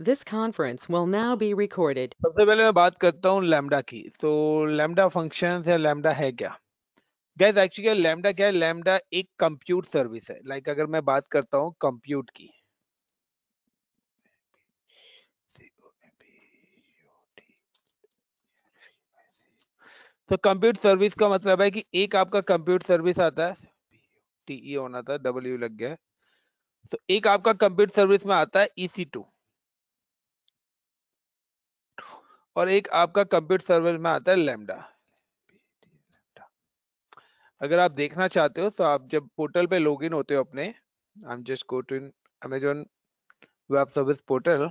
This conference will now be recorded. सबसे पहले मैं बात करता हूँ लैमडा की तो लैमडा फंक्शन या लैमडा है क्या गैस एक्चुअली लैमडा क्या है लैमडा एक कंप्यूट सर्विस है लाइक like अगर मैं बात करता हूँ कंप्यूट की तो कंप्यूट सर्विस का मतलब है कि एक आपका कंप्यूट सर्विस आता है टीई e होना था डब्ल्यू लग गया तो एक आपका कंप्यूट सर्विस में आता है ईसी e टू और एक आपका कंप्यूटर सर्वर में आता है लेमडा अगर आप देखना चाहते हो तो आप जब पोर्टल पे लॉगिन होते हो अपने I am just go to Amazon web service portal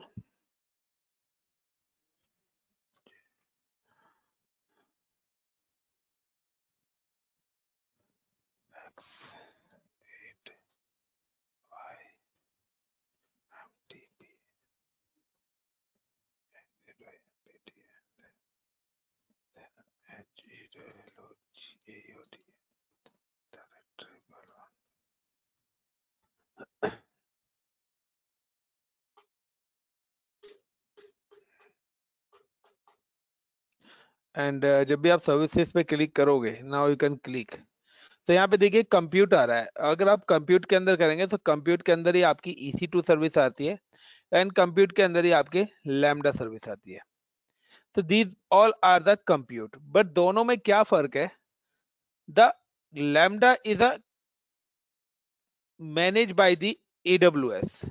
and uh, जब भी आप सर्विसेज पे क्लिक करोगे नाउ यू कैन क्लिक तो यहाँ पे देखिए कंप्यूट आ रहा है अगर आप कंप्यूट के अंदर करेंगे तो कंप्यूट के अंदर ही आपकी ई टू सर्विस आती है एंड कंप्यूट के अंदर ही आपके लैमडा सर्विस आती है तो these all are the compute but दोनों में क्या फर्क है the lambda is a manage by the S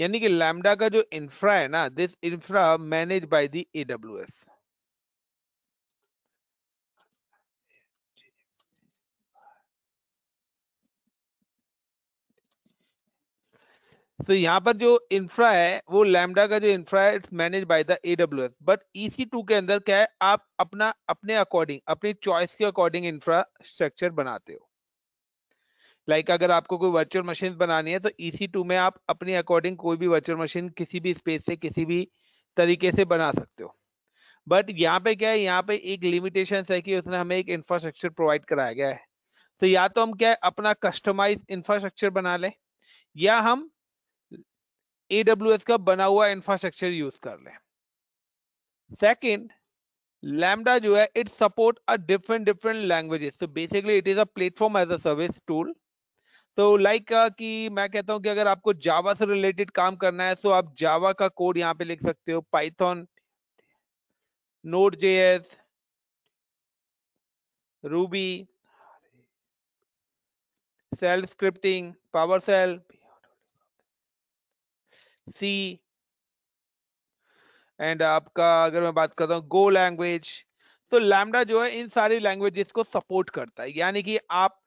यानी कि लैमडा का जो इंफ्रा है ना this infra manage by the S तो यहाँ पर जो इंफ्रा है वो लैमडा का जो इंफ्रा है it's manage by the A W S but EC two के अंदर क्या है आप अपना अपने अकॉर्डिंग अपनी चॉइस के अकॉर्डिंग इंफ्रास्ट्रक्चर बनाते हो लाइक like अगर आपको कोई वर्चुअल मशीन बनानी है तो ईसी e टू में आप अपने अकॉर्डिंग कोई भी वर्चुअल मशीन किसी भी स्पेस से किसी भी तरीके से बना सकते हो बट यहाँ पे क्या है यहाँ पे एक लिमिटेशन है कि उसने हमें एक इंफ्रास्ट्रक्चर प्रोवाइड कराया गया है तो या तो हम क्या है अपना कस्टमाइज इंफ्रास्ट्रक्चर बना लें या हम AWS का बना हुआ इंफ्रास्ट्रक्चर यूज कर लें सेकंड लैमडा जो है it support a different different languages तो basically it is a platform as a service tool तो लाइक कि मैं कहता हूं कि अगर आपको जावा से रिलेटेड काम करना है तो आप जावा का कोड यहाँ पे लिख सकते हो Python J JS Ruby shell scripting power shell C and आपका अगर मैं बात करता हूँ गो लैंग्वेज तो लैमडा जो है इन सारी लैंग्वेजेस को सपोर्ट करता है यानी कि आप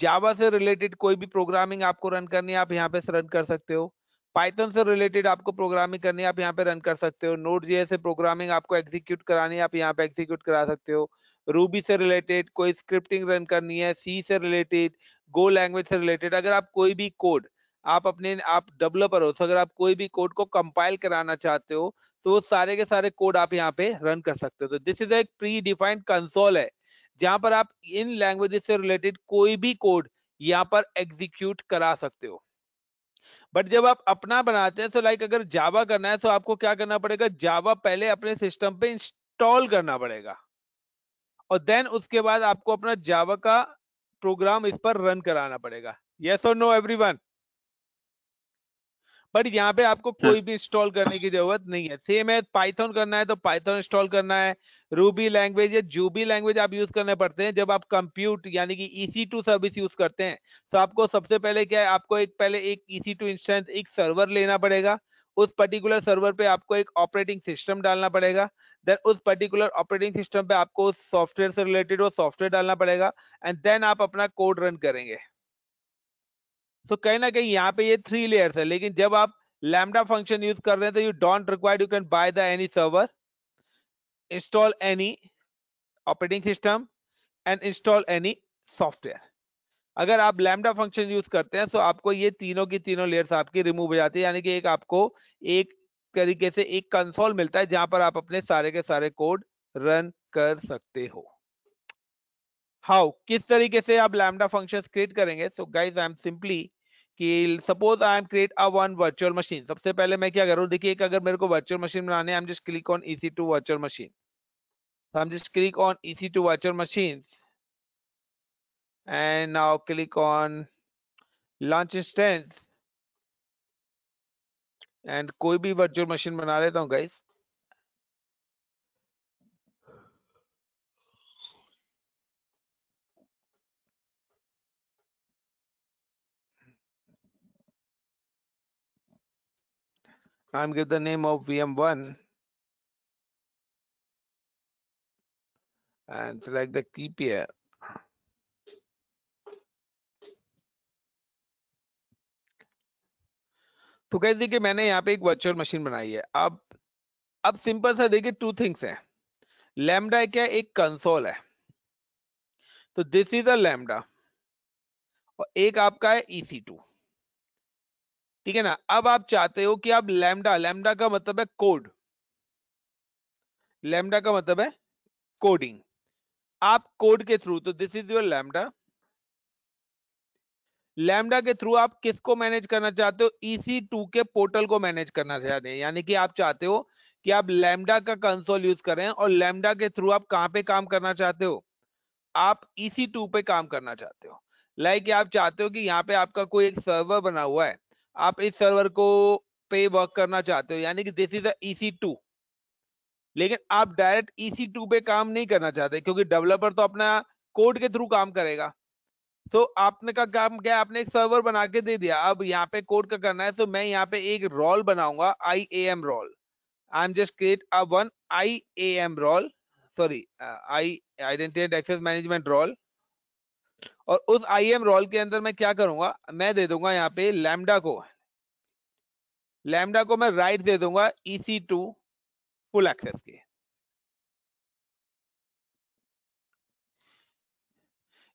जावा से रिलेटेड कोई भी प्रोग्रामिंग आपको रन करनी है आप यहाँ पे रन कर सकते हो पाइथन से रिलेटेड आपको प्रोग्रामिंग करनी है आप यहाँ पे रन कर सकते हो नोट जी से प्रोग्रामिंग आपको एग्जीक्यूट करानी है आप यहाँ पे एग्जीक्यूट करा सकते हो रूबी से रिलेटेड कोई स्क्रिप्टिंग रन करनी है सी से रिलेटेड गो लैंग्वेज से रिलेटेड अगर आप कोई भी कोड आप अपने आप डेवलपर हो तो अगर आप कोई भी कोड को कंपाइल कराना चाहते हो तो वो सारे के सारे कोड आप यहाँ पे रन कर सकते हो तो दिस इज एक प्री डिफाइंड कंसोल है जहां पर आप इन लैंग्वेजेस से रिलेटेड कोई भी कोड यहाँ पर एग्जीक्यूट करा सकते हो बट जब आप अपना बनाते हैं तो लाइक अगर जावा करना है तो आपको क्या करना पड़ेगा जावा पहले अपने सिस्टम पे इंस्टॉल करना पड़ेगा और देन उसके बाद आपको अपना जावा का प्रोग्राम इस पर रन कराना पड़ेगा यस और नो एवरीवन बट यहाँ पे आपको हाँ। कोई भी इंस्टॉल करने की जरूरत नहीं है सेम है पाइथन करना है तो पाइथन इंस्टॉल करना है रूबी लैंग्वेज या जूबी लैंग्वेज आप यूज करने पड़ते हैं जब आप कंप्यूट यानी कि ईसी टू सर्विस यूज करते हैं तो आपको सबसे पहले क्या है आपको एक पहले एक ईसी टू इंस्टेंस एक सर्वर लेना पड़ेगा उस पर्टिकुलर सर्वर पे आपको एक ऑपरेटिंग सिस्टम डालना पड़ेगा देन उस पर्टिकुलर ऑपरेटिंग सिस्टम पे आपको सॉफ्टवेयर से रिलेटेड वो सॉफ्टवेयर डालना पड़ेगा एंड देन आप अपना कोड रन करेंगे तो कहीं ना कहीं यहाँ पे ये थ्री लेयर्स है लेकिन जब आप लैमडा फंक्शन यूज कर रहे हैं तो you don't required you can buy the any server install any operating system and install any software अगर आप लैमडा फंक्शन यूज करते हैं तो आपको ये तीनों की तीनों लेयर्स आपकी रिमूव हो जाती है यानी कि एक आपको एक तरीके से एक कंसोल मिलता है जहां पर आप अपने सारे के सारे कोड रन कर सकते हो हाउ किस तरीके से आप लैमडा फंक्शन क्रिएट करेंगे so guys I am simply कि suppose I am create a one virtual machine सबसे पहले मैं क्या करूँ देखिए अगर मेरे को वर्चुअल मशीन बनाने I am just click on E two virtual machine I am just click on on two virtual machine and now click on launch instance and कोई भी वर्चुअल मशीन बना लेता हूँ guys I'm give the name of VM1 and select the key pair. तो कह दी कि मैंने यहाँ पे एक वर्चुअल मशीन बनाई है अब अब सिंपल सा देखिए टू थिंग्स है लैमडा क्या एक कंसोल है तो दिस इज अ लैमडा और एक आपका है ईसी e टू ठीक है ना अब आप चाहते हो कि आप लैमडा लैमडा का मतलब है कोड लैमडा का मतलब है कोडिंग आप कोड के थ्रू तो this is your lambda lambda के थ्रू आप किसको मैनेज करना चाहते हो ईसी e टू के पोर्टल को मैनेज करना चाहते हैं यानी कि आप चाहते हो कि आप लैमडा का कंसोल यूज करें और लैमडा के थ्रू आप कहां पे काम करना चाहते हो आप ईसी e टू पे काम करना चाहते हो लाइक like आप चाहते हो कि यहाँ पे आपका कोई एक सर्वर बना हुआ है आप इस सर्वर को पे वर्क करना चाहते हो यानी कि दिस इज असी टू लेकिन आप डायरेक्ट ईसी टू पे काम नहीं करना चाहते क्योंकि डेवलपर तो अपना कोड के थ्रू काम करेगा तो आपने का काम क्या आपने एक सर्वर बना के दे दिया अब यहाँ पे कोड का करना है तो मैं यहाँ पे एक रोल बनाऊंगा I A M role I am just create a one I A M role sorry I identity access management role और उस आई एम रोल के अंदर मैं क्या करूंगा मैं दे दूंगा यहाँ पे लैमडा को लैमडा को मैं राइट दे दूंगा ईसी टू फुल एक्सेस के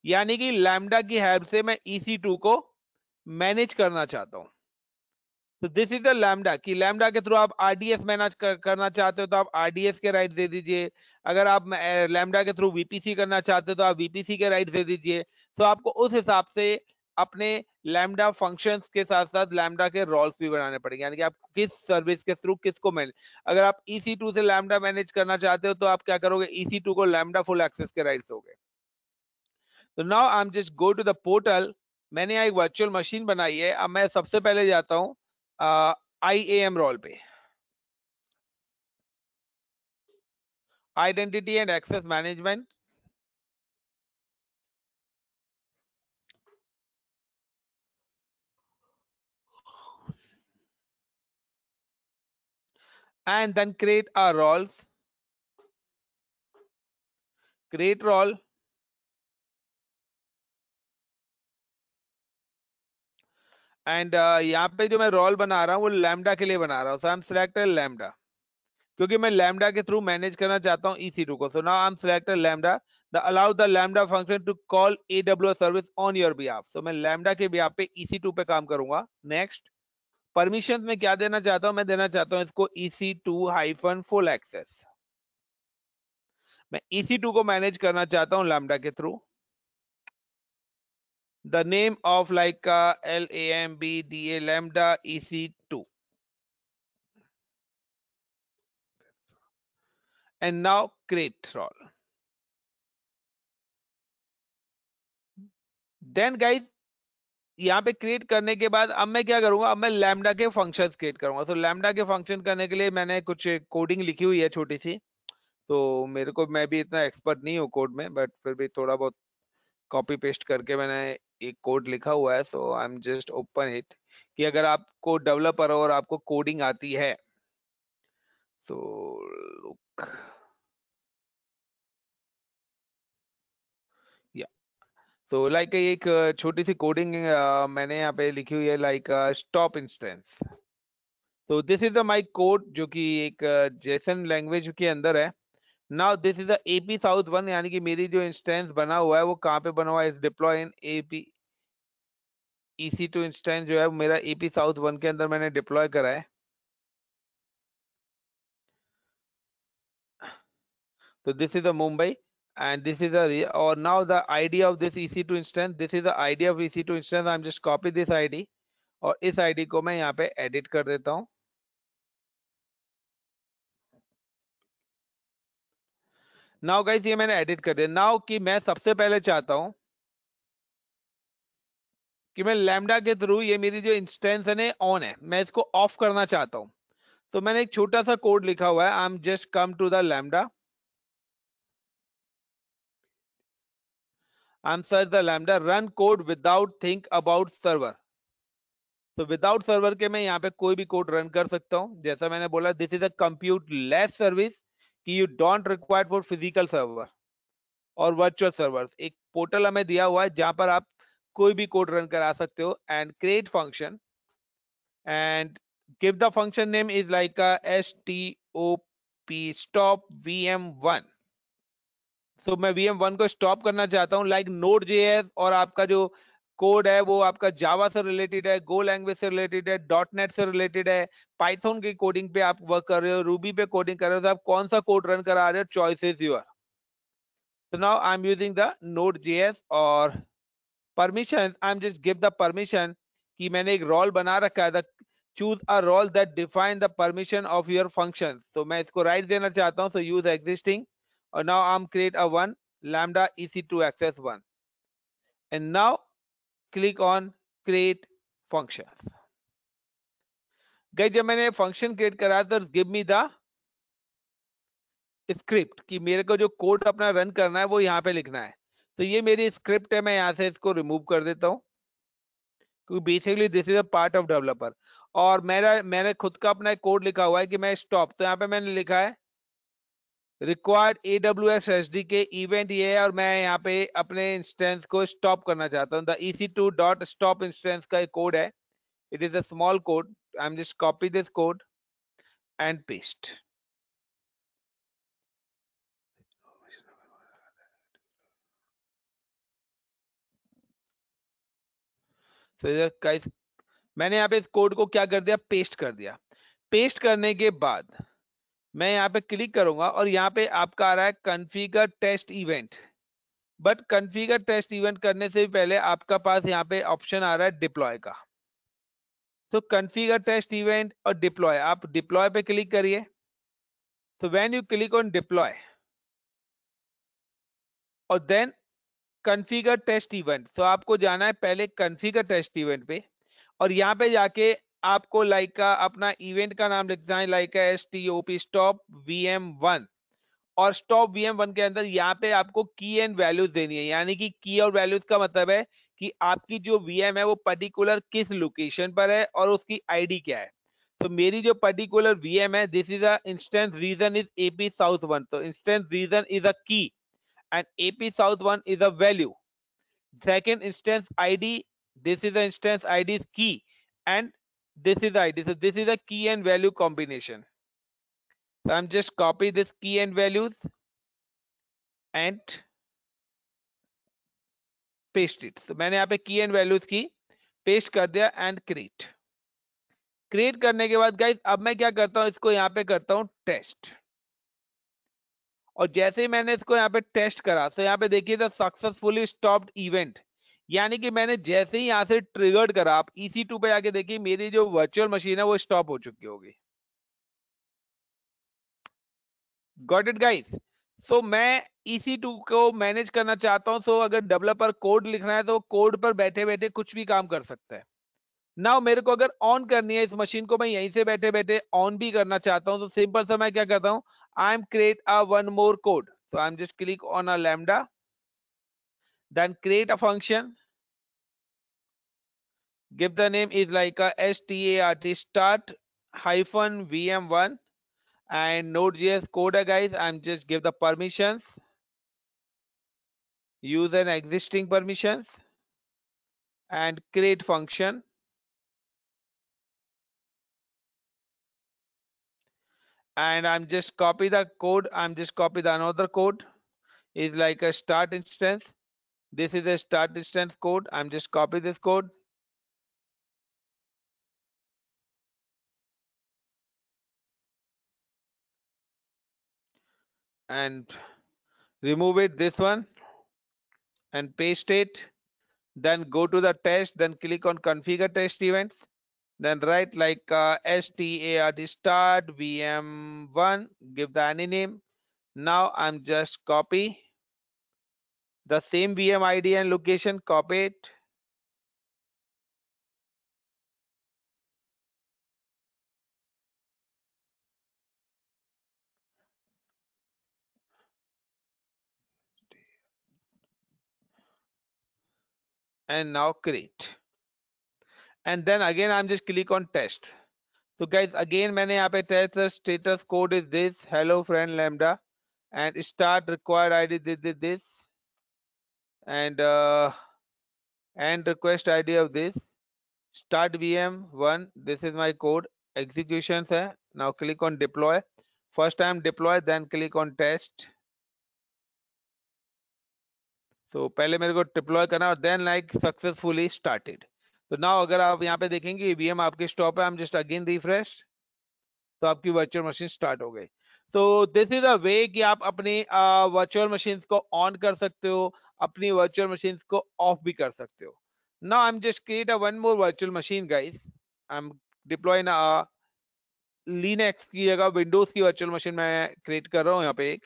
यानी कि लैमडा की हेल्प से मैं ईसी e टू को मैनेज करना चाहता हूं तो दिस इज द लैमडा की लैमडा के थ्रू आप आरडीएस मैनेज कर, करना चाहते हो तो आप आरडीएस के राइट दे दीजिए अगर आप लैमडा के थ्रू वीपीसी करना चाहते हो तो आप वीपीसी के राइट दे दीजिए तो आपको उस हिसाब से अपने लैमडा फंक्शंस के साथ साथ लैमडा के रोल्स भी बनाने पड़ेंगे यानी कि आप किस सर्विस के थ्रू किसको मैनेज अगर आप टू e से लैमडा मैनेज करना चाहते हो तो आप क्या करोगे टू e को लैमडा फुल एक्सेस के राइट दोगे तो now I am just go to the portal मैंने यहाँ एक वर्चुअल मशीन बनाई है अब मैं सबसे पहले जाता हूँ Uh, IAM role पे identity and access management and then create a roles create role and uh, यहाँ पे जो मैं रोल बना रहा हूँ वो लैमडा के लिए बना रहा हूँ so I am selector lambda क्योंकि मैं लैमडा के थ्रू मैनेज करना चाहता हूँ ई सी टू को so now I am selector lambda the allow the lambda function to call A W service on your behalf so मैं lambda के behalf पे ई सी टू पे काम करूंगा नेक्स्ट परमिशन में क्या देना चाहता हूँ मैं देना चाहता हूँ इसको E C two hyphen full access मैं ई सी टू को मैनेज करना चाहता हूँ लैमडा के through the name of uh, D A lambda EC2. And now create role. Then guys, यहाँ पे क्रिएट करने के बाद अब मैं क्या करूंगा अब मैं लैमडा के फंक्शन क्रिएट करूंगा तो so, लैमडा के फंक्शन करने के लिए मैंने कुछ कोडिंग लिखी हुई है छोटी सी तो मेरे को मैं भी इतना एक्सपर्ट नहीं हूँ कोड में बट फिर भी थोड़ा बहुत कॉपी पेस्ट करके मैंने एक कोड लिखा हुआ है so I am just open it कि अगर आपको डेवलपर और आपको कोडिंग आती है तो लुक तो लाइक एक छोटी सी कोडिंग मैंने यहाँ पे लिखी हुई है लाइक स्टॉप इंस्टेंस तो दिस इज माई कोड जो कि एक जैसन लैंग्वेज के अंदर है now this is AP south one यानी कि मेरी जो इंस्टेंस बना हुआ है वो कहाँ पे बना हुआ है deploy in AP EC two instance जो है मेरा एपी साउथ वन के अंदर मैंने डिप्लॉय करा है तो this is the mumbai and this is a or now the id of this ec2 instance this is the id of ec2 instance i'm just copy this id और इस id को मैं यहाँ पे edit कर देता हूँ नाउ गाइस ये मैंने एडिट कर दिया नाउ कि मैं सबसे पहले चाहता हूं कि मैं लैमडा के थ्रू ये मेरी जो इंस्टेंस है ऑन है मैं इसको ऑफ करना चाहता हूं तो so, मैंने एक छोटा सा कोड लिखा हुआ है I am just come to the lambda I am search the lambda run code without think about server तो विदाउट सर्वर के मैं यहाँ पे कोई भी कोड रन कर सकता हूँ जैसा मैंने बोला this is a compute less service कि you don't required for physical server और वर्चुअल सर्वर एक पोर्टल हमें दिया हुआ है जहां पर आप कोई भी कोड रन करा सकते हो and create function and give the function name is like S T O P stop V M one so मैं वी एम वन को स्टॉप करना चाहता हूँ लाइक like node.js और आपका जो कोड है वो आपका जावा से रिलेटेड है गो लैंग्वेज से रिलेटेड है डॉट नेट से रिलेटेड है पाइथन की कोडिंग पे आप वर्क कर रहे हो रूबी पे कोडिंग कर रहे हो तो आप कौन सा कोड रन करा रहे हो choice is your so now the using the और permission I am just give the permission कि मैंने एक रोल बना रखा है choose a role that define the permission of your function तो मैं इसको राइट देना चाहता हूँ सो यूज एग्जिस्टिंग और now I am create a one lambda E two access one and now click on create function गई जब मैंने फंक्शन क्रिएट करा तो गिव मी द स्क्रिप्ट कि मेरे को जो कोड अपना रन करना है वो यहाँ पे लिखना है तो ये मेरी स्क्रिप्ट है मैं यहाँ से इसको रिमूव कर देता हूँ क्योंकि basically this is a part of developer और मेरा मैंने खुद का अपना कोड लिखा हुआ है कि मैं स्टॉप तो यहाँ पे मैंने लिखा है required A W S S D K event ये है और मैं यहाँ पे अपने इंस्टेंस को स्टॉप करना चाहता हूँ the E C two dot stop instance का एक कोड है it is a small code I am just copy this code and paste मैंने यहाँ पे इस कोड को क्या कर दिया पेस्ट कर दिया पेस्ट करने के बाद मैं यहाँ पे क्लिक करूंगा और यहाँ पे आपका आ रहा है configure test event but configure test event करने से भी पहले आपका पास यहाँ पे ऑप्शन आ रहा है डिप्लॉय का तो कन्फिगर टेस्ट इवेंट और डिप्लॉय आप डिप्लॉय पे क्लिक करिए तो when you click on deploy और देन कन्फिगर टेस्ट इवेंट तो आपको जाना है पहले कन्फिगर टेस्ट इवेंट पे और यहाँ पे जाके आपको लाइका अपना इवेंट का नाम लिखना है like a S T O P stop V M one और स्टॉप वी एम वन के अंदर यहाँ पे आपको की एंड वैल्यूज देनी है यानी कि की और वैल्यूज का मतलब है कि आपकी जो वी एम है वो पर्टिकुलर किस लोकेशन पर है और उसकी आईडी क्या है तो मेरी जो पर्टिकुलर वी एम है this is instant region is AP south one तो instant region is a key and AP south one is a value second instance I D this is instance I D is key and this is id so this is a key and value combination so i'm just copy this key and values and paste it so maine yaha pe key and values ki paste kar diya and create create करने के बाद guys अब मैं क्या करता हूं इसको यहां पे करता हूं टेस्ट और जैसे ही मैंने इसको यहां पे टेस्ट करा तो यहां पे देखिए द सक्सेसफुली स्टॉप्ड इवेंट यानी कि मैंने जैसे ही यहां से ट्रिगर्ड करा आप इसी e टू पे आके देखिए मेरी जो वर्चुअल मशीन है वो स्टॉप हो चुकी होगी गॉट इट गाइस सो मैं इसी e टू को मैनेज करना चाहता हूं सो so अगर डेवलपर कोड लिखना है तो कोड पर बैठे बैठे कुछ भी काम कर सकता है ना मेरे को अगर ऑन करनी है इस मशीन को मैं यहीं से बैठे बैठे ऑन भी करना चाहता हूं तो सिंपल सा मैं क्या करता हूं I am create a one more code I am just click on a lambda then create a function give the name is like a start start hyphen vm1 and node.js coder uh, guys i'm just give the permissions use an existing permissions and create function and i'm just copy the code i'm just copy the another code is like a start instance this is a start instance code i'm just copy this code and remove it this one and paste it then go to the test then click on configure test events then write like uh, start start vm1 give the any name now i'm just copy the same vm id and location copy it and now create and then again i'm just click on test so guys again many यहाँ पे test status code is this hello friend lambda and start required id this this, this. and uh, and request id of this start vm1 this is my code executions now click on deploy first time deploy then click on test तो पहले मेरे को deploy करना और then like successfully started तो now अगर आप यहाँ पे देखेंगे ईवीएम e आपके स्टॉप है आई जस्ट अगेन रिफ्रेश तो आपकी वर्चुअल मशीन स्टार्ट हो गई तो दिस इज अ वे कि आप अपनी वर्चुअल मशीन को ऑन कर सकते हो अपनी वर्चुअल मशीन को ऑफ भी कर सकते हो now I am just create a one more virtual machine guys I am deploy Linux की जगह विंडोज की वर्चुअल मशीन मैं क्रिएट कर रहा हूँ यहाँ पे एक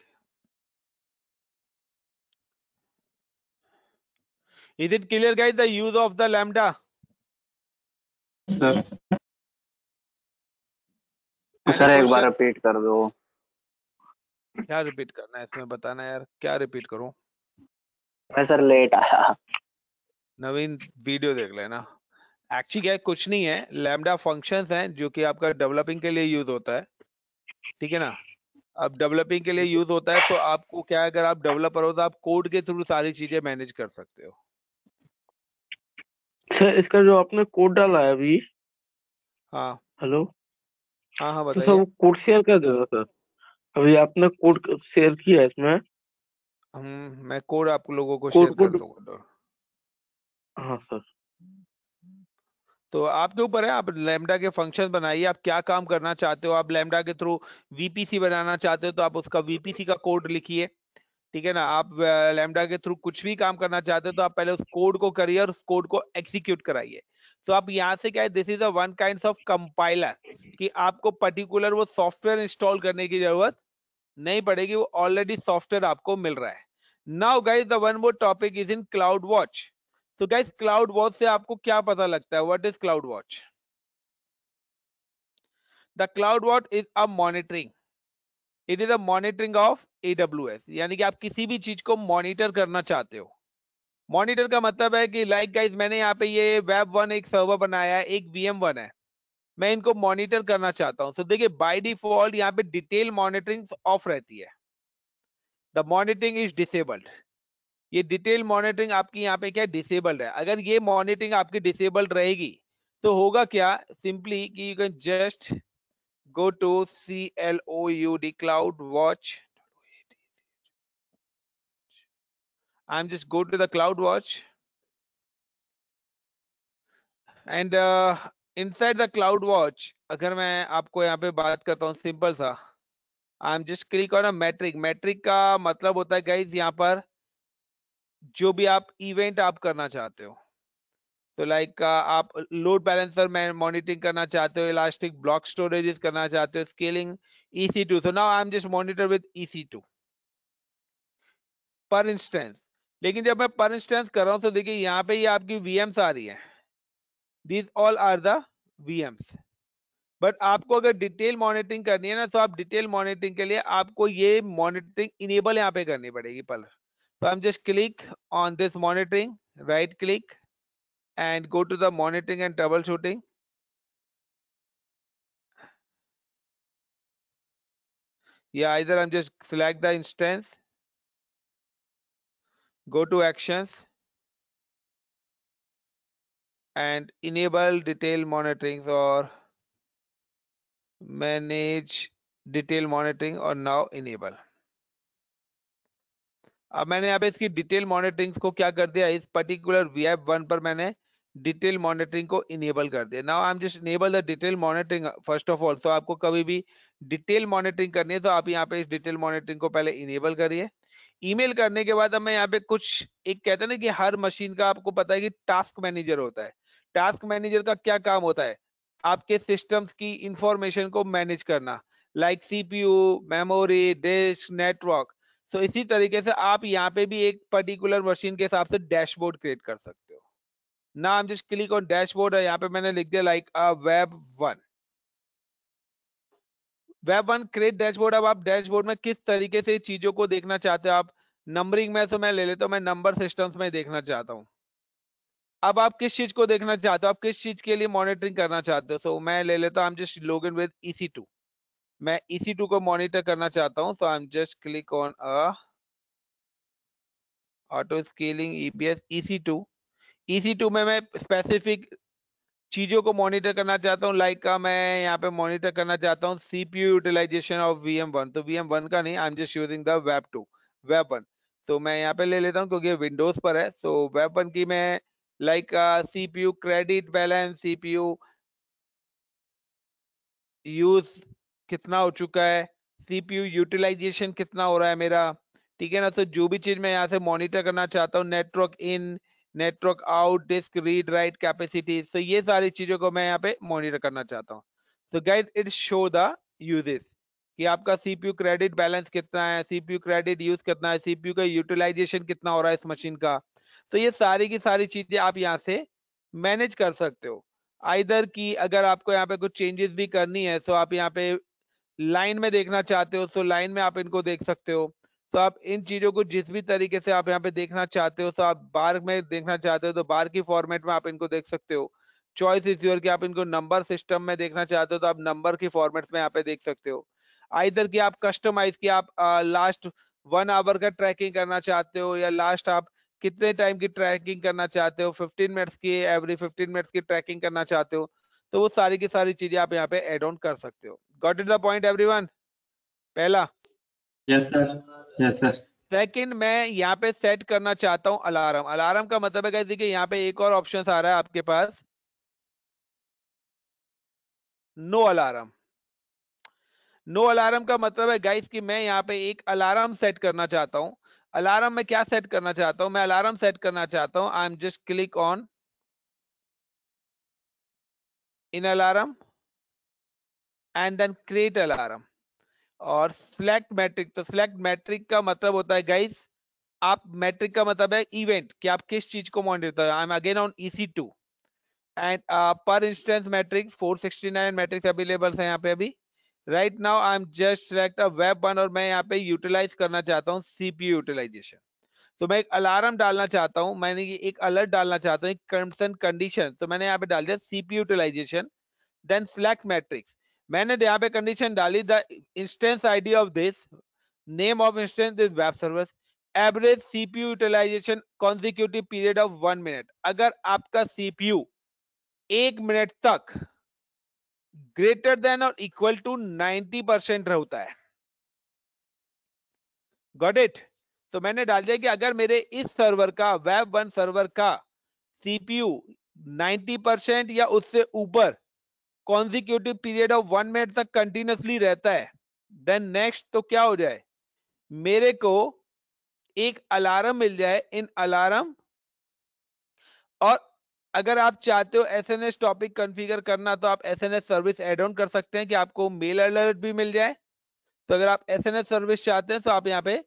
is it clear guys the use of the lambda sir sir एक बार रिपीट कर दो क्या रिपीट करना है इसमें बताना यार क्या रिपीट करूं मैं सर लेट आया नवीन वीडियो देख लेना एक्चुअली क्या है कुछ नहीं है लैम्डा फंक्शंस हैं जो कि आपका डेवलपिंग के लिए यूज होता है ठीक है ना अब डेवलपिंग के लिए यूज होता है तो आपको क्या अगर आप डेवलपर हो तो आप कोड के थ्रू सारी चीजें मैनेज कर सकते हो अच्छा इसका जो आपने कोड डाला है अभी हाँ हेलो हाँ हाँ तो बताइए सर वो कोड शेयर कर दे रहा सर अभी आपने कोड शेयर किया है इसमें हम मैं कोड आप लोगों को शेयर कोड- कर कोड- दूंगा हाँ सर तो आपके ऊपर है आप लैम्डा के फंक्शन बनाइए आप क्या काम करना चाहते हो आप लैम्डा के थ्रू वीपीसी बनाना चाहते हो तो आप उसका वीपीसी का कोड लिखिए ठीक है ना आप लेमडा के थ्रू कुछ भी काम करना चाहते हो तो आप पहले उस कोड को करिए और उस कोड को एक्सिक्यूट कराइए तो आप यहाँ से क्या है this is a one kind of compiler कि आपको पर्टिकुलर वो सॉफ्टवेयर इंस्टॉल करने की जरूरत नहीं पड़ेगी वो ऑलरेडी सॉफ्टवेयर आपको मिल रहा है now guys the one more topic is in cloud watch तो गाइज क्लाउड वॉच से आपको क्या पता लगता है what is cloud watch the cloud watch is a monitoring it is a monitoring of AWS यानी कि आप किसी भी चीज को मॉनिटर करना चाहते हो मॉनिटर का मतलब है कि लाइक like गाइज मैंने यहाँ पे ये वेब वन एक सर्वर बनाया है एक वीएम वन है मैं इनको मॉनिटर करना चाहता हूँ सो so, देखिए बाय डिफॉल्ट यहाँ पे डिटेल मॉनिटरिंग ऑफ रहती है द मॉनिटरिंग इज डिसेबल्ड ये डिटेल मॉनिटरिंग आपकी यहाँ पे क्या डिसेबल्ड है अगर ये मॉनिटरिंग आपकी डिसेबल्ड रहेगी तो होगा क्या सिंपली कि you can just go to cloud cloud watch i'm just go to the cloud watch and inside the cloud watch अगर मैं आपको यहाँ पे बात करता हूँ सिंपल सा I am just click on metric metric का मतलब होता है गाइज यहाँ पर जो भी आप इवेंट आप करना चाहते हो तो लाइक uh, आप लोड बैलेंसर मॉनिटरिंग करना चाहते हो इलास्टिक ब्लॉक स्टोरेज करना चाहते हो scaling so now I am just monitor with EC two per instance लेकिन जब मैं पर इंस्टेंस कर रहा हूं तो देखिए यहाँ पे ये आपकी वीएम्स आ रही है these all are the VMs but आपको अगर डिटेल मॉनिटरिंग करनी है ना तो आप डिटेल मॉनिटरिंग के लिए आपको ये मॉनिटरिंग इनेबल यहाँ पे करनी पड़ेगी पलर तो I am just click on this monitoring right click and go to the monitoring and troubleshooting. Yeah, either I'm just select the instance, go to actions and enable detail monitoring or manage detail monitoring or now enable. अब मैंने यहाँ पे इसकी detail monitoring को क्या कर दिया इस पर्टिकुलर वी वन पर मैंने डिटेल मॉनिटरिंग को इनेबल कर दिया now I am just enable the detail monitoring first of all तो आपको कभी भी डिटेल मॉनिटरिंग करनी है तो आप यहाँ पे इस डिटेल मॉनिटरिंग को पहले इनेबल करिए ईमेल करने के बाद हमें यहाँ पे कुछ एक कहते हैं ना कि हर मशीन का आपको पता है कि टास्क मैनेजर होता है टास्क मैनेजर का क्या काम होता है आपके सिस्टम्स की इंफॉर्मेशन को मैनेज करना like CPU memory disk network तो इसी तरीके से आप यहाँ पे भी एक पर्टिकुलर मशीन के हिसाब से डैशबोर्ड क्रिएट कर सकते ना now just click on dashboard है यहाँ पे मैंने लिख दिया like a web one web one create dashboard अब आप डैशबोर्ड में किस तरीके से चीजों को देखना चाहते हो आप नंबरिंग में तो मैं ले लेता तो हूँ मैं नंबर सिस्टम्स में देखना चाहता हूँ अब आप किस चीज को देखना चाहते हो आप किस चीज के लिए मॉनिटरिंग करना चाहते हो सो मैं ले लेता हूँ just log in with EC two मैं ईसी e टू को मॉनिटर करना चाहता हूँ so I am just click on auto scaling EPS EC two EC2 में मैं स्पेसिफिक चीजों को मॉनिटर करना चाहता हूँ लाइक का मैं यहाँ पे मॉनिटर करना चाहता हूँ सीपीयू यूटिलाइजेशन ऑफ वन तो वन का नहीं I am just using the web two web one तो मैं यहाँ पे ले लेता हूँ क्योंकि विंडोज पर है तो वेब वन की मैं like CPU credit balance CPU use कितना हो चुका है सीपीयू यूटिलाइजेशन कितना हो रहा है मेरा ठीक है ना तो जो भी चीज मैं यहाँ से मॉनिटर करना चाहता हूँ network in network out disk read write capacity तो ये सारी चीजों को मैं यहाँ पे मॉनिटर करना चाहता हूँ तो guide it show the usages कि आपका सीपीयू क्रेडिट बैलेंस कितना है सीपीयू क्रेडिट यूज कितना है सीपीयू का यूटिलाइजेशन कितना हो रहा है इस मशीन का तो ये सारी की सारी चीजें आप यहाँ से मैनेज कर सकते हो आइदर की अगर आपको यहाँ पे कुछ चेंजेस भी करनी है तो आप यहाँ पे लाइन में देखना चाहते हो तो लाइन में आप इनको देख सकते हो तो आप इन चीजों को जिस भी तरीके से आप यहाँ पे देखना चाहते हो तो आप बार में देखना चाहते हो तो बार की फॉर्मेट में आप इनको देख सकते हो चॉइस इज योर कि आप इनको नंबर सिस्टम में देखना चाहते हो तो आप नंबर की फॉर्मेट में यहाँ पे देख सकते हो आइधर की आप कस्टमाइज की आप लास्ट वन आवर का ट्रैकिंग करना चाहते हो या लास्ट आप कितने टाइम की ट्रैकिंग करना चाहते हो 15 मिनट्स की एवरी 15 मिनट्स की ट्रैकिंग करना चाहते हो तो वो सारी की सारी चीजें आप यहाँ पे एड ऑन कर सकते हो got it the point everyone पहला yes yes, sir second second मैं यहाँ पे सेट करना चाहता हूँ अलार्म अलार्म का मतलब है कि यहाँ पे एक और ऑप्शन आ रहा है आपके पास नो अलार्म नो अलार्म का मतलब है गाइस कि मैं यहाँ पे एक अलार्म सेट करना चाहता हूँ अलार्म में क्या सेट करना चाहता हूँ मैं अलार्म सेट करना चाहता हूँ I am just click on in alarm and then create alarm और सिलेक्ट मैट्रिक तो सिलेक्ट मैट्रिक का मतलब होता है गाइस आप मैट्रिक का मतलब है इवेंट कि आप किस चीज को मॉनिटर करते हो I am again on EC two and per instance metric 469 metrics available है यहाँ पे अभी right now I am just select a web one और मैं यहाँ पे यूटिलाइज करना चाहता हूँ सीपीयू यूटिलाइजेशन तो मैं एक अलार्म डालना चाहता हूँ मैंने ये एक अलर्ट डालना चाहता हूँ कंडीशन तो मैंने यहाँ पे डाल दिया CPU utilization then select metrics मैंने यहाँ पे कंडीशन डाली the instance ID of this name of instance this web service average CPU utilization consecutive period of one minute अगर आपका सीपीयू एक मिनट तक ग्रेटर देन और इक्वल टू 90 परसेंट रहता है गॉट इट तो मैंने डाल दिया कि अगर मेरे इस सर्वर का वेब वन सर्वर का सीपीयू 90 परसेंट या उससे ऊपर consecutive period of one minute तक कंटिन्यूसली रहता है देन नेक्स्ट तो क्या हो जाए मेरे को एक अलार्म मिल जाए इन अलार्म और अगर आप चाहते हो एसएनएस टॉपिक कॉन्फ़िगर करना तो आप एसएनएस सर्विस एड ऑन कर सकते हैं कि आपको मेल अलर्ट भी मिल जाए तो अगर आप एसएनएस सर्विस चाहते हैं तो आप यहाँ पे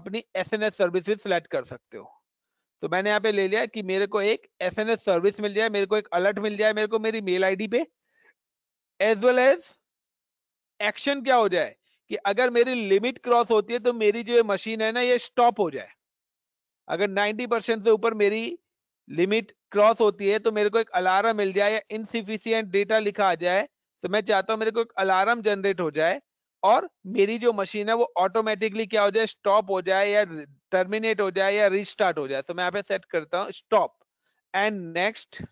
अपनी एसएनएस सर्विस भी सिलेक्ट कर सकते हो तो मैंने यहाँ पे ले लिया कि मेरे को एक एस सर्विस मिल जाए मेरे को एक अलर्ट मिल जाए मेरे को मेरी मेल आई पे एज वेल एज एक्शन क्या हो जाए कि अगर मेरी लिमिट क्रॉस होती है तो मेरी जो ये मशीन है ना ये स्टॉप हो जाए अगर 90 परसेंट से ऊपर मेरी लिमिट क्रॉस होती है तो मेरे को एक अलार्म मिल जाए या इनसिफिशियंट डेटा लिखा आ जाए तो मैं चाहता हूं मेरे को एक अलार्म जनरेट हो जाए और मेरी जो मशीन है वो ऑटोमेटिकली क्या हो जाए स्टॉप हो जाए या टर्मिनेट हो जाए या रिस्टार्ट हो जाए तो मैं यहाँ पे सेट करता हूँ stop and next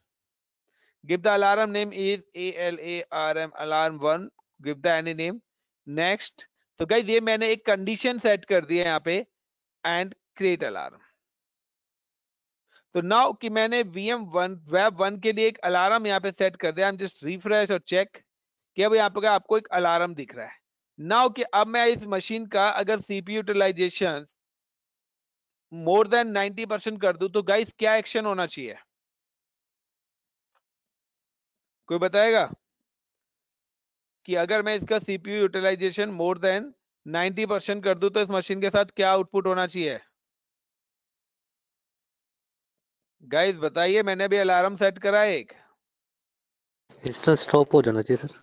give the alarm name is a a l r m alarm one give the any name next तो गाइज ये मैंने एक कंडीशन सेट कर दिया यहाँ पे एंड क्रिएट अलार्म तो नाउ कि मैंने वीएम वन वेब वन के लिए एक अलार्म यहाँ पे सेट कर दिया जस्ट रिफ्रेश और चेक कि अब यहाँ पे आपको एक अलार्म दिख रहा है नाउ कि अब मैं इस मशीन का अगर CPU utilization more than 90 percent कर दू तो गाइस क्या एक्शन होना चाहिए कोई बताएगा कि अगर मैं इसका CPU utilization more than 90 percent कर दूं तो इस मशीन के साथ क्या आउटपुट होना चाहिए गाइस बताइए मैंने भी अलार्म सेट करा एक सिस्टम स्टॉप हो जाना चाहिए सर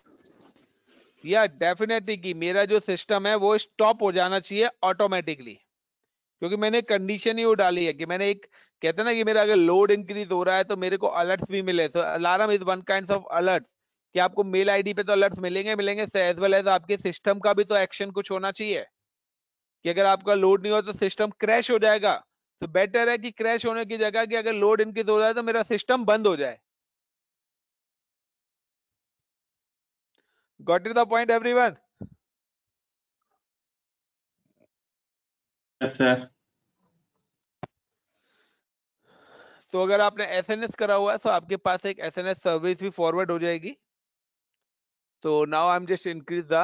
या डेफिनेटली कि मेरा जो सिस्टम है वो स्टॉप हो जाना चाहिए ऑटोमेटिकली क्योंकि मैंने कंडीशन ही वो डाली है कि मैंने एक कहते हैं ना कि मेरा अगर लोड इंक्रीज हो रहा है तो मेरे को अलर्ट्स भी मिले तो alarm is one kind of alerts कि आपको मेल आईडी पे तो अलर्ट्स मिलेंगे मिलेंगे एज वेल एज आपके सिस्टम का भी तो एक्शन कुछ होना चाहिए कि अगर आपका लोड नहीं हो तो सिस्टम क्रैश हो जाएगा तो बेटर है कि क्रैश होने की जगह कि अगर लोड इनकी हो जाए तो मेरा सिस्टम बंद हो जाए got it the point everyone sir तो अगर आपने एस एन एस करा हुआ है तो आपके पास एक एस एन एस सर्विस भी फॉरवर्ड हो जाएगी तो now I am just increase the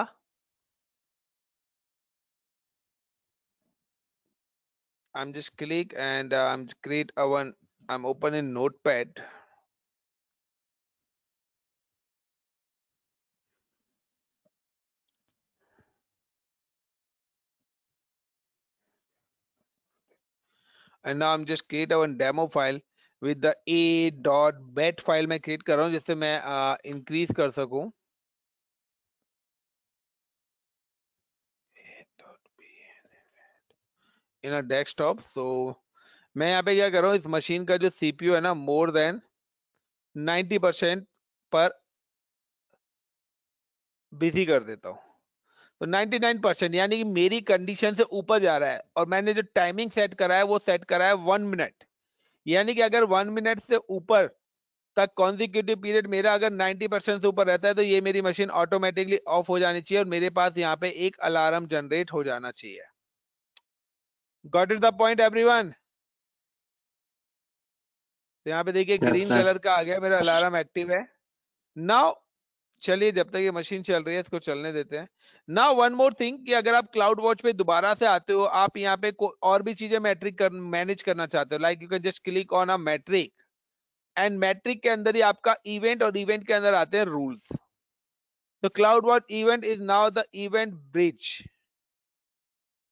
I am just click and I am create a one I am open in notepad and now i'm just create our demo file with the a dot bat file में क्रिएट कर रहा हूँ जिससे मैं increase कर सकू इन a desktop सो मैं यहाँ पे क्या कर रहा हूँ इस मशीन का जो सीपीयू है ना मोर देन 90 परसेंट पर बिजी कर देता हूँ तो 99 परसेंट यानी कि मेरी कंडीशन से ऊपर जा रहा है और मैंने जो टाइमिंग सेट करा है वो सेट करा है वन मिनट यानी कि अगर वन मिनट से ऊपर तक कॉन्जिक्यूटिव पीरियड मेरा अगर 90 परसेंट से ऊपर रहता है तो ये मेरी मशीन ऑटोमेटिकली ऑफ हो जानी चाहिए और मेरे पास यहाँ पे एक अलार्म जनरेट हो जाना चाहिए got it the point everyone तो यहाँ पे देखिए ग्रीन कलर का आ गया मेरा अलार्म एक्टिव है नाउ चलिए जब तक ये मशीन चल रही है इसको चलने देते हैं ना वन मोर थिंग कि अगर आप क्लाउड वॉच पे दोबारा से आते हो आप यहाँ पे और भी चीजें मैट्रिक कर, मैनेज करना चाहते हो like you can just click on a metric and metric के अंदर ही आपका इवेंट और इवेंट के अंदर आते हैं रूल्स तो cloud watch event is now the event bridge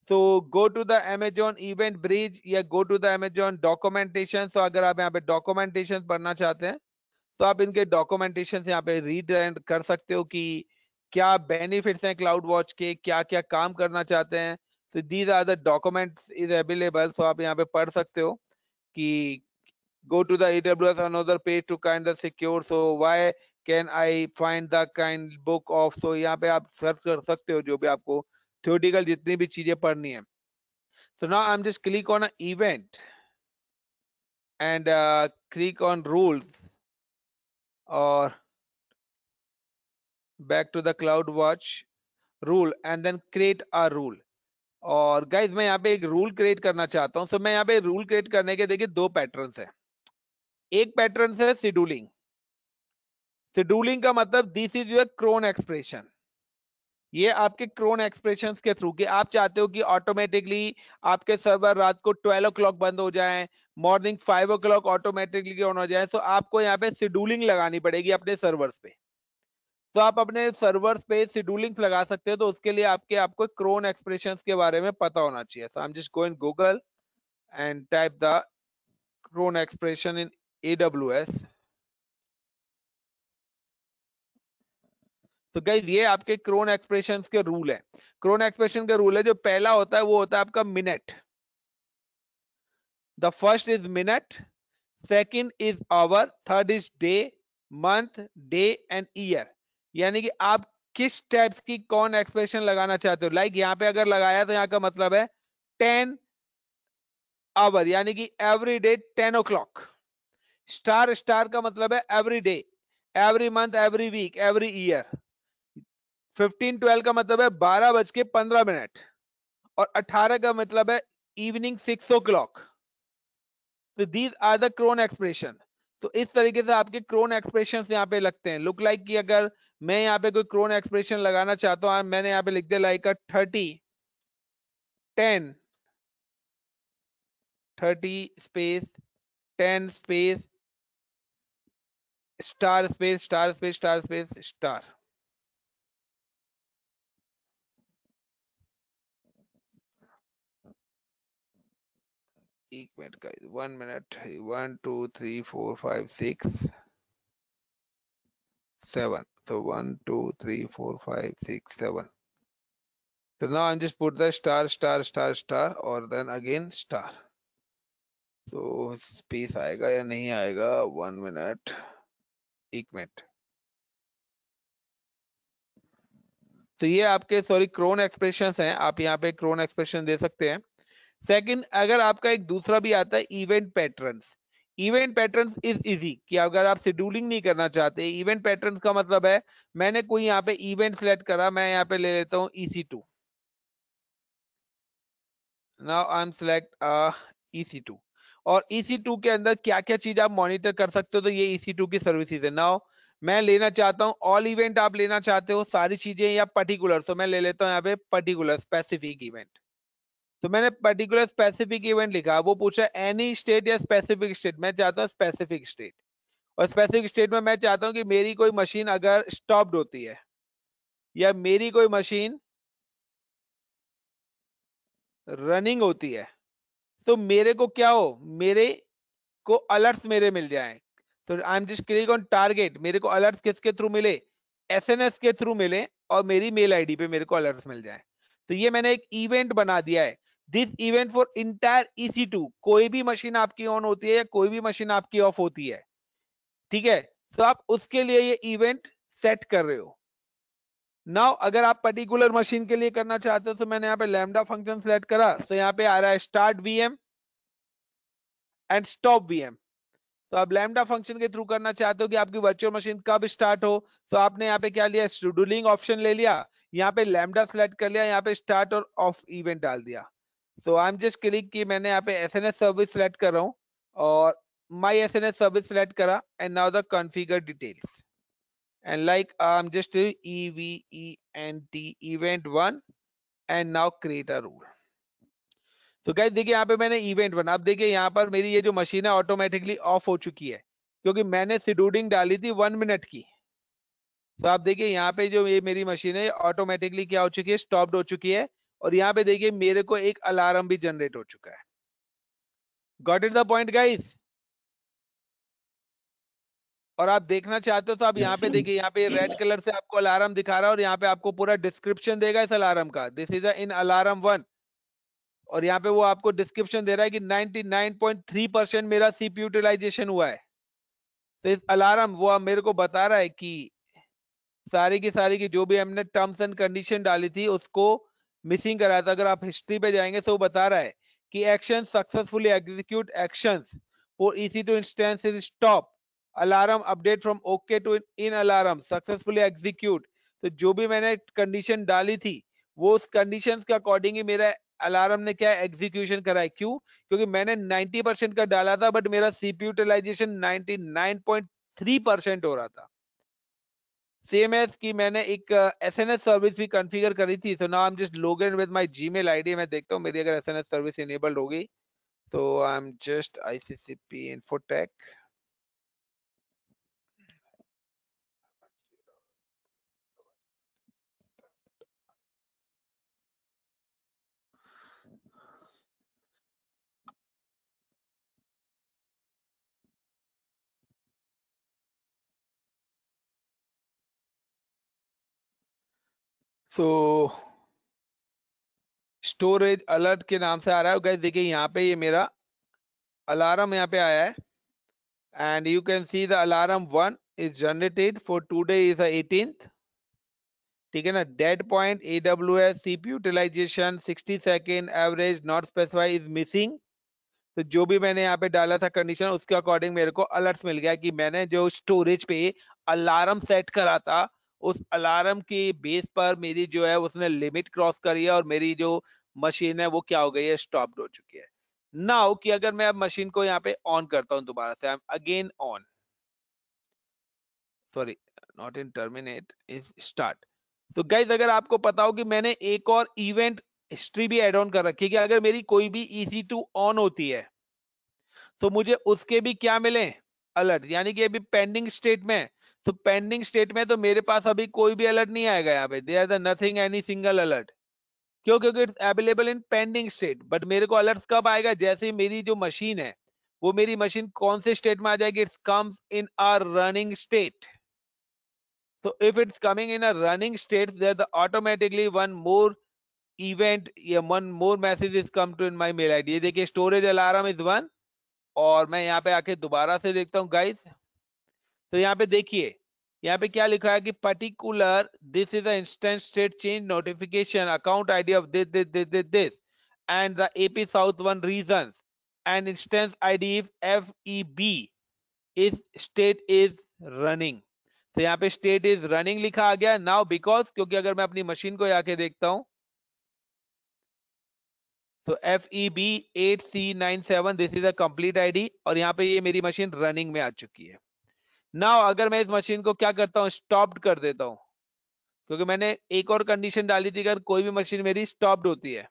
तो go to the Amazon event bridge या go to the Amazon documentation तो अगर आप यहाँ पे डॉक्यूमेंटेशन पढ़ना चाहते हैं तो आप इनके डॉक्यूमेंटेशन यहाँ पे रीड कर सकते हो कि क्या बेनिफिट्स हैं क्लाउड वॉच के क्या क्या काम करना चाहते हैं तो these are the documents is available so आप यहाँ पे पढ़ सकते हो कि go to the A W S page to kind secure so why can I find the kind book of so यहाँ पे आप सर्च कर सकते हो जो भी आपको थियोटिकल जितनी भी चीजें पढ़नी है सो ना I am just click on event and click on rules और back to the cloud watch rule and then create a rule और गाइज मैं यहाँ पे एक रूल क्रिएट करना चाहता हूँ सो so, मैं यहाँ पे रूल क्रिएट करने के देखिए दो पैटर्न है एक पैटर्न है शेड्यूलिंग शेड्यूलिंग का मतलब this is your cron expression ये आपके क्रोन एक्सप्रेशन के थ्रू कि आप चाहते हो कि ऑटोमेटिकली आपके सर्वर रात को ट्वेल्व ओ बंद हो जाए morning five o'clock automatically on हो जाए सो so आपको यहाँ पे शेड्यूलिंग लगानी पड़ेगी अपने सर्वर पे तो आप अपने सर्वर पे शेड्यूलिंग लगा सकते हैं तो उसके लिए आपके आपको क्रोन एक्सप्रेशन के बारे में पता होना चाहिए so I am just going Google and type the cron expression in S तो गाइज ये आपके क्रोन एक्सप्रेशन के रूल है क्रोन एक्सप्रेशन के रूल है जो पहला होता है वो होता है आपका minute the first is minute second is hour third is day month day and year यानी कि आप किस टाइप की कौन एक्सप्रेशन लगाना चाहते हो लाइक like यहाँ पे अगर लगाया तो यहाँ का मतलब है टेन आवर यानी कि every day ten o'clock star star का मतलब है every day every month every week every year fifteen twelve का मतलब है बारह बज के पंद्रह मिनट और अठारह का मतलब है इवनिंग सिक्स ओ क्लॉक तो these are the cron expression तो इस तरीके से आपके क्रोन एक्सप्रेशन यहाँ पे लगते हैं लुक लाइक like कि अगर मैं यहाँ पे कोई क्रोन एक्सप्रेशन लगाना चाहता हूँ मैंने यहाँ पे लिख दिया like thirty ten thirty space ten space star space star space star space star एक मिनट का one minute one two three four five six 7 so 1 2 3 4 5 6 7 so now i'm just put the star star star star or then again star so space आएगा ya nahi आएगा one minute एक minute तो ये आपके sorry crown expression हैं आप यहाँ पे क्रोन एक्सप्रेशन दे सकते हैं सेकंड अगर आपका एक दूसरा भी आता है event patterns event pattern is easy कि अगर आप शेड्यूलिंग नहीं करना चाहते इवेंट पैटर्न का मतलब है मैंने कोई यहाँ पे इवेंट सेलेक्ट करा मैं यहाँ पे ले लेता हूँ E C two now I am select E C two और ई सी टू के अंदर क्या क्या चीज आप मॉनिटर कर सकते हो तो ये ई सी टू की सर्विसेज है नाउ मैं लेना चाहता हूँ ऑल इवेंट आप लेना चाहते हो सारी चीजें या पर्टिकुलर सो तो मैं ले लेता हूँ यहाँ पे पर्टिकुलर स्पेसिफिक इवेंट तो मैंने पर्टिकुलर स्पेसिफिक इवेंट लिखा वो पूछा एनी स्टेट या स्पेसिफिक स्टेट मैं चाहता हूँ स्पेसिफिक स्टेट और स्पेसिफिक स्टेट में मैं चाहता हूँ कि मेरी कोई मशीन अगर स्टॉप्ड होती है या मेरी कोई मशीन रनिंग होती है तो मेरे को क्या हो मेरे को अलर्ट्स मेरे मिल जाए तो I am just click on target मेरे को अलर्ट्स किसके थ्रू मिले एसएनएस के थ्रू मिले और मेरी मेल आईडी पे मेरे को अलर्ट्स मिल जाए तो ये मैंने एक इवेंट बना दिया है this event for entire EC two कोई भी मशीन आपकी ऑन होती है या कोई भी मशीन आपकी ऑफ होती है ठीक है तो आप उसके लिए ये इवेंट सेट कर रहे हो नाउ अगर आप पर्टिकुलर मशीन के लिए करना चाहते हो तो मैंने यहाँ पे लैमडा फंक्शन सेलेक्ट करा तो यहाँ पे आ रहा है start M and stop M तो आप लैमडा फंक्शन के थ्रू करना चाहते हो कि आपकी वर्चुअल मशीन कब स्टार्ट हो तो आपने यहाँ पे क्या लिया शेड्यूलिंग ऑप्शन ले लिया यहाँ पे लैमडा सेलेक्ट कर लिया यहाँ पे स्टार्ट और ऑफ इवेंट डाल दिया so I am just click की मैंने यहाँ पे S N S service select कर रहा हूँ और my S N S service select करा and now the configure details and like I am just E V E N T event one and now create a rule तो guys देखिए यहाँ पे मैंने इवेंट वन अब देखिए यहाँ पर मेरी ये जो मशीन है ऑटोमेटिकली ऑफ हो चुकी है क्योंकि मैंने शेड्यूलिंग डाली थी वन मिनट की तो आप देखिए यहाँ पे जो ये मेरी मशीन है ऑटोमेटिकली क्या हो चुकी है स्टॉप्ड हो चुकी है और यहां पे देखिए मेरे को एक अलार्म भी जनरेट हो चुका है got it the point guys और आप देखना चाहते हो तो आप यहाँ पे देखिए यहाँ पे रेड कलर से आपको अलार्म दिखा रहा है और यहाँ पे आपको पूरा डिस्क्रिप्शन देगा इस अलार्म का this is in alarm one और यहाँ पे वो आपको डिस्क्रिप्शन दे रहा है कि 99.3 परसेंट मेरा सीपी यूटिलाइजेशन हुआ है तो इस अलार्म वो आप मेरे को बता रहा है कि सारी की सारी की जो भी हमने टर्म्स एंड कंडीशन डाली थी उसको मिसिंग करा था अगर आप हिस्ट्री पे जाएंगे तो वो बता रहा है कि action successfully execute action for EC two instance is stop alarm update from okay to in alarm successfully execute तो जो भी मैंने कंडीशन डाली थी वो उस कंडीशन के अकॉर्डिंग ही मेरा अलार्म ने क्या एग्जीक्यूशन कराया क्यों क्योंकि मैंने 90 परसेंट का डाला था बट मेरा सीपी यूटिलाइजेशन 99.3 परसेंट हो रहा था सेम एज की मैंने एक एस एन एस सर्विस भी कन्फिगर करी थी so now am just log in with my Gmail I D मैं देखता हूँ मेरी अगर S N S service enabled होगी तो I am just I C C P infotech so storage alert के नाम से आ रहा है गैस देखिए यहाँ पे ये मेरा अलार्म यहाँ पे आया है and you can see the alarm one is generated for today is eighteen ठीक है ना dead point A W S C P utilization sixty second average not specify is missing तो जो भी मैंने यहाँ पे डाला था कंडीशन उसके अकॉर्डिंग मेरे को अलर्ट मिल गया कि मैंने जो स्टोरेज पे अलार्म सेट करा था उस अलार्म की बेस पर मेरी जो है उसने लिमिट क्रॉस करी है और मेरी जो मशीन है वो क्या हो गई है स्टॉप हो चुकी है नाउ कि अगर मैं अब मशीन को यहाँ पे ऑन करता हूँ दोबारा से I am again on sorry not in terminate is start तो गाइज अगर आपको पता हो कि मैंने एक और इवेंट हिस्ट्री भी एड ऑन कर रखी है कि अगर मेरी कोई भी ई टू ऑन होती है तो मुझे उसके भी क्या मिले अलर्ट यानी कि अभी पेंडिंग स्टेट में तो पेंडिंग स्टेट में तो मेरे पास अभी कोई भी अलर्ट नहीं आएगा यहाँ पे there are the nothing any single alert क्यों क्योंकि it's available in pending state but मेरे को अलर्ट कब आएगा जैसे मेरी जो मशीन है वो मेरी मशीन कौन से स्टेट में आ जाएगी it's comes in our running state तो if it's coming in a running state there the automatically one more event या one more message is come to in my mail ID ये देखिए storage alarm is one और मैं यहाँ पे आके दोबारा से देखता हूँ गाइस तो यहाँ पे देखिए यहाँ पे क्या लिखा है कि particular this is instant state change notification account ID of this this this this this AP south one region and instance and instance F E B is state is running तो यहाँ पे स्टेट इज रनिंग लिखा आ गया now because क्योंकि अगर मैं अपनी machine को आके देखता हूं तो F E B eight C nine seven this is a complete ID और यहाँ पे ये मेरी मशीन रनिंग में आ चुकी है ना अगर मैं इस मशीन को क्या करता हूँ स्टॉप्ड कर देता हूँ क्योंकि मैंने एक और कंडीशन डाली थी अगर कोई भी मशीन मेरी स्टॉप्ड होती है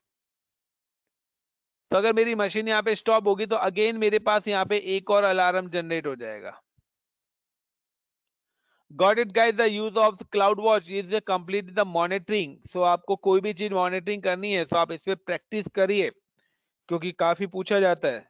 तो अगर मेरी मशीन यहाँ पे स्टॉप होगी तो अगेन मेरे पास यहाँ पे एक और अलार्म जनरेट हो जाएगा got it guys the use of cloud watch is complete the monitoring so आपको कोई भी चीज मॉनिटरिंग करनी है सो तो आप इस पर प्रैक्टिस करिए क्योंकि काफी पूछा जाता है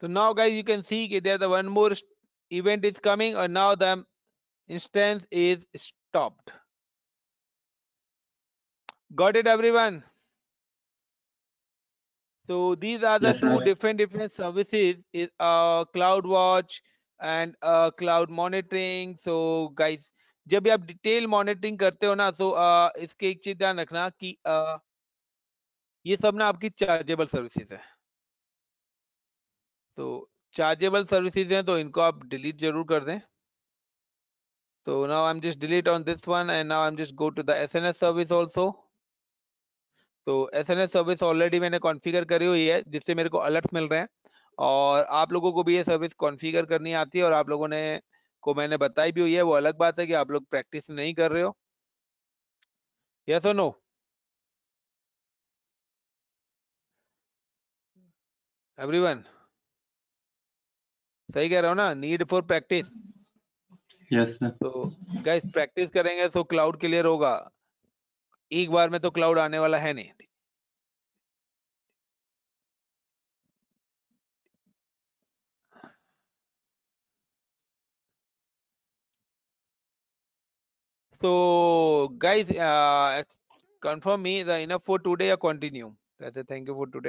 so now guys you can see there the one more event is coming and now the instance is stopped got it everyone so these are the yes, two different different services is uh cloud watch and uh cloud monitoring so guys जब भी आप detail monitoring करते हो ना तो so, uh, इसके एक चीज ध्यान रखना कि uh, ये सब ना आपकी चार्जेबल सर्विसेज है तो चार्जेबल सर्विसेज हैं तो इनको आप डिलीट जरूर कर दें तो now I am just delete on this one and now I am just go to the SNS तो S N S service already मैंने कॉन्फ़िगर करी हुई है जिससे मेरे को अलर्ट मिल रहे हैं और आप लोगों को भी ये सर्विस कॉन्फ़िगर करनी आती है और आप लोगों ने को मैंने बताई भी हुई है वो अलग बात है कि आप लोग प्रैक्टिस नहीं कर रहे हो यस और नो एवरीवन सही कह रहा हूँ ना नीड फॉर प्रैक्टिस तो गाइस प्रैक्टिस करेंगे तो क्लाउड क्लियर होगा एक बार में तो क्लाउड आने वाला है नहीं तो guys confirm me is enough for today या continue thank you for today